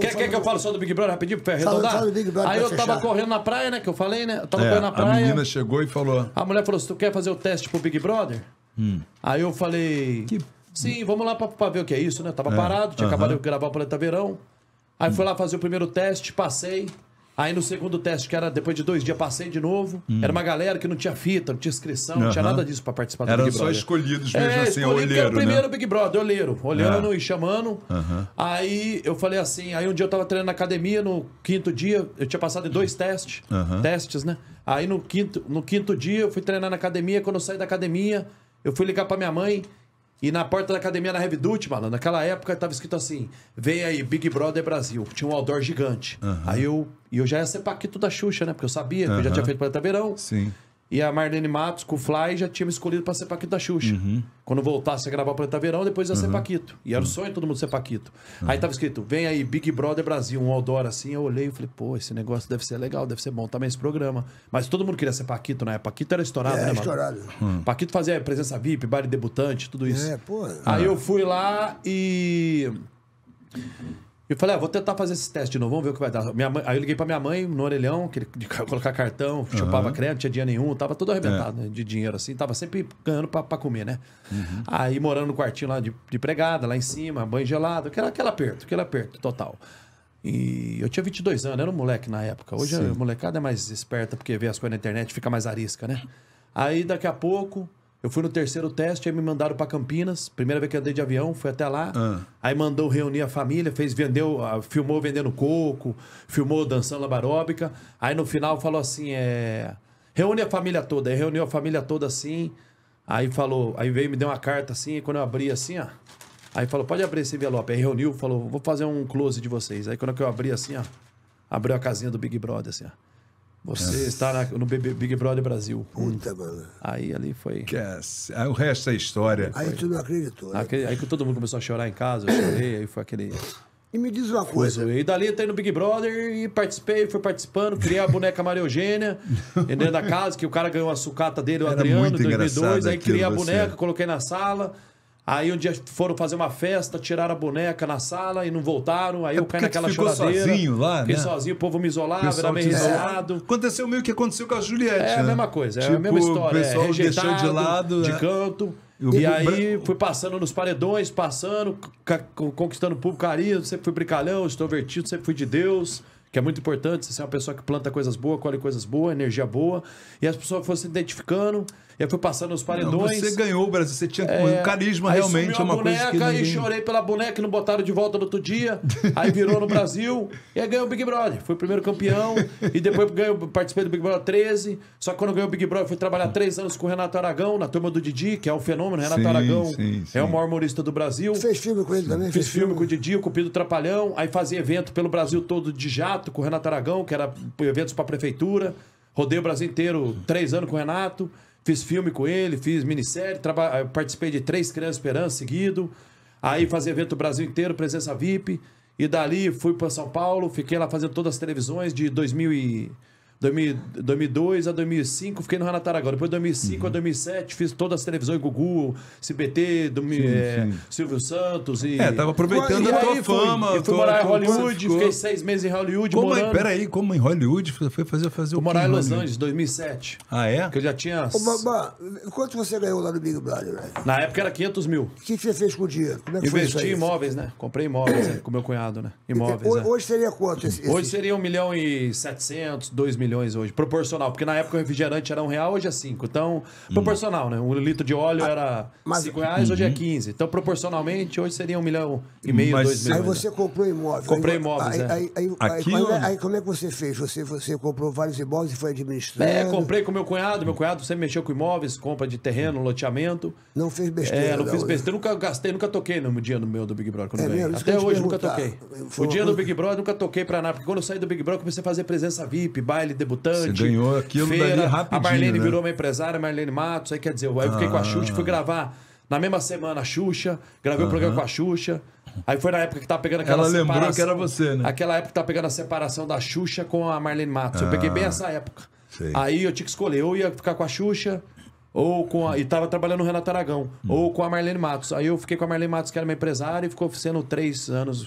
Quer, quer que eu fale só do Big Brother rapidinho pra arredondar? Sabe, sabe Brother, Aí eu tava fechar. correndo na praia, né? Que eu falei, né? Eu tava é, correndo na praia. A menina chegou e falou. A mulher falou: "Você tu quer fazer o teste pro Big Brother? Hum. Aí eu falei. Que... Sim, vamos lá pra, pra, ver o que é isso, né? Tava é, parado, tinha uh -huh. acabado de gravar o Planeta Verão. Aí hum. fui lá fazer o primeiro teste, passei. Aí no segundo teste, que era depois de dois dias, passei de novo. Hum. Era uma galera que não tinha fita, não tinha inscrição, uhum. não tinha nada disso para participar do Eram Big Brother. Eram só escolhidos mesmo é, assim, olheiro, era o primeiro né? Big Brother, olheiro. Olhando é. e chamando. Uhum. Aí eu falei assim, aí um dia eu tava treinando na academia, no quinto dia, eu tinha passado em dois testes, uhum. testes, né? Aí no quinto, no quinto dia eu fui treinar na academia, quando eu saí da academia, eu fui ligar para minha mãe... E na porta da academia na Revidute, mano, naquela época tava escrito assim: vem aí, Big Brother Brasil. Tinha um outdoor gigante. Uhum. Aí eu. E eu já ia ser Paquito da Xuxa, né? Porque eu sabia, uhum. que eu já tinha feito Planeta Verão. Sim. E a Marlene Matos, com o Fly, já tinha me escolhido para ser Paquito da Xuxa. Uhum. Quando voltasse a gravar o Planeta Verão, depois ia ser uhum. Paquito. E era o sonho de todo mundo ser Paquito. Uhum. Aí tava escrito, vem aí, Big Brother Brasil, um outdoor assim. Eu olhei e falei, pô, esse negócio deve ser legal, deve ser bom também esse programa. Mas todo mundo queria ser Paquito, né? Paquito era estourado, é, né, mano? estourado. Hum. Paquito fazia presença VIP, bar debutante, tudo isso. É, pô. Aí é. eu fui lá e... E falei, ah, vou tentar fazer esse teste de novo, vamos ver o que vai dar. Minha mãe, aí eu liguei pra minha mãe no orelhão, que ele, de colocar cartão, chupava uhum. crédito, não tinha dinheiro nenhum, tava todo arrebentado é. né, de dinheiro, assim, tava sempre ganhando pra, pra comer, né? Uhum. Aí morando no quartinho lá de, de, pregada, lá em cima, banho gelado, aquela, aquela aperto, aquele aperto total. E eu tinha 22 anos, era um moleque na época. Hoje Sim. a molecada é mais esperta porque vê as coisas na internet, fica mais arisca, né? Aí daqui a pouco, eu fui no terceiro teste, aí me mandaram para Campinas. Primeira vez que andei de avião, fui até lá. Ah. Aí mandou reunir a família, fez, vendeu, ah, filmou vendendo coco, filmou dançando labaróbica. Aí no final falou assim: é. Reúne a família toda. Aí reuniu a família toda assim. Aí falou, aí veio me deu uma carta assim, e quando eu abri assim, ó. Aí falou, pode abrir esse envelope. Aí reuniu, falou, vou fazer um close de vocês. Aí quando eu abri assim, ó. Abriu a casinha do Big Brother, assim, ó. Você é. está na, no Big Brother Brasil. Puta, mano. Aí ali foi. Que é, aí o resto é história. Aí foi. tu não acreditou. Né? Aí que todo mundo começou a chorar em casa, eu chorei, aí foi aquele. E me diz uma coisa. E dali eu entrei no Big Brother e participei, fui participando, criei a boneca Maria Eugênia, dentro da casa, que o cara ganhou a sucata dele, o Era Adriano, em 2002. Aí criei a boneca, você. coloquei na sala. Aí um dia foram fazer uma festa, tiraram a boneca na sala e não voltaram. Aí é eu caí naquela ficou choradeira. sozinho lá, Fiquei né? sozinho, o povo me isolava, era meio isolado. Aconteceu meio que aconteceu com a Juliette, É né? a mesma coisa, tipo, é a tipo, mesma história. O é pessoal é rejeitado, deixou de lado, de é. canto. Eu e, aí fui passando nos paredões, passando, conquistando o público carinho, sempre fui brincalhão, extrovertido, sempre fui de Deus que é muito importante. Você é uma pessoa que planta coisas boas, colhe coisas boas, energia boa. E as pessoas foram se identificando. E aí foi passando os paredões. Não, você ganhou o Brasil, você tinha é, um carisma realmente. é uma boneca, coisa que ninguém... chorei pela boneca e não botaram de volta no outro dia. aí virou no Brasil. e aí ganhou o Big Brother. Foi o primeiro campeão. e depois ganhou, participei do Big Brother 13. Só que quando ganhou o Big Brother, fui trabalhar três anos com o Renato Aragão, na turma do Didi, que é um fenômeno. Renato sim, Aragão sim, sim. é o maior humorista do Brasil. Fez filme com ele também? Fiz filme, filme com o Didi, o Cupido Trapalhão. Aí fazia evento pelo Brasil todo de jato Renato, com o Renato Aragão, que era eventos para a prefeitura. Rodei o Brasil inteiro três anos com o Renato. Fiz filme com ele, fiz minissérie, traba... Eh, participei de três Crianças Esperança seguido. Aí fazia evento o Brasil inteiro, presença VIP. E dali fui para São Paulo, fiquei lá fazendo todas as televisões de 2000 e... 2002 a 2005, fiquei no agora Depois de 2005 uhum. a 2007, fiz todas as televisões Gugu, CBT, do, sim, é, sim. Silvio Santos e... É, tava aproveitando e a tua fama. Fui, fui morar em Hollywood, fiquei seis meses em Hollywood como morando. Em, peraí, como em Hollywood? Foi fazer, fazer fui o morar em Los Angeles, 2007. Ah, é? Porque eu já tinha... Ô, babá, quanto você ganhou lá no Big Brother, né? Na época era 500 mil. O que, você fez com o dinheiro? Como é que Investi foi isso em imóveis, né? Comprei imóveis né? com meu cunhado, né? Imóveis, é. Hoje, né? seria quanto? Esse, esse... Hoje seria 1 milhão e 700, 2 milhões milhões hoje. Proporcional, porque na época o refrigerante era um real, hoje é cinco. Então, hum. proporcional, né? Um litro de óleo era mas, cinco reais, uhum. hoje é uhum. quinze. Então, proporcionalmente, hoje seria um milhão e meio, mas, dois milhões. Aí você comprou imóvel. Comprei imóveis, aí, é. aí, aí, aí, aí, como é que você fez? Você, você comprou vários imóveis e foi administrando? É, comprei com meu cunhado. Meu cunhado sempre mexeu com imóveis, compra de terreno, loteamento. Não fez é, besteira. É, não, não fiz né? besteira. Nunca gastei, nunca toquei no dia no meu do Big Brother. É mesmo, Até hoje nunca toquei. Foi, o dia foi... do Big Brother nunca toquei pra nada. Porque quando eu saí do Big Brother, comecei a fazer presença VIP, baile debutante. Você ganhou aquilo feira, dali rapidinho. A Marlene né? virou uma empresária, a Marlene Matos. Aí quer dizer, aí eu fiquei ah. com a Xuxa, fui ah. gravar na mesma semana a Xuxa, gravei o uh -huh. um programa com a Xuxa. Aí foi na época que tava pegando aquela Ela separação. lembrou que era você, né? Aquela época que tava pegando a separação da Xuxa com a Marlene Matos. Ah. Eu peguei bem essa época. Sei. Aí eu tinha que escolher, ou ia ficar com a Xuxa, ou com a. E tava trabalhando no Renato Aragão, hum. ou com a Marlene Matos. Aí eu fiquei com a Marlene Matos, que era minha empresária, e ficou sendo três anos